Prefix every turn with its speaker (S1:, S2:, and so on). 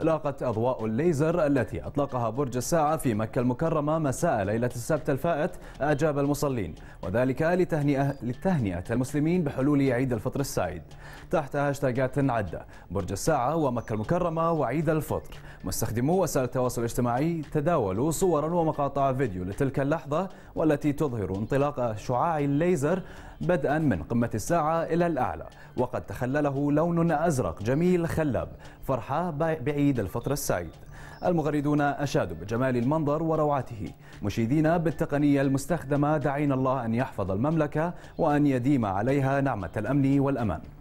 S1: لاقت أضواء الليزر التي أطلقها برج الساعة في مكة المكرمة مساء ليلة السبت الفائت أجاب المصلين وذلك لتهنئة المسلمين بحلول عيد الفطر السعيد تحت هاشتاجات عدة برج الساعة ومكة المكرمة وعيد الفطر مستخدمو وسائل التواصل الاجتماعي تداولوا صورا ومقاطع فيديو لتلك اللحظة والتي تظهر انطلاق شعاع الليزر بدءا من قمة الساعة إلى الأعلى وقد تخلله لون أزرق جميل خلاب فرحة بعيد الفطر السعيد المغردون أشادوا بجمال المنظر وروعته مشيدين بالتقنية المستخدمة دعين الله أن يحفظ المملكة وأن يديم عليها نعمة الأمن والأمان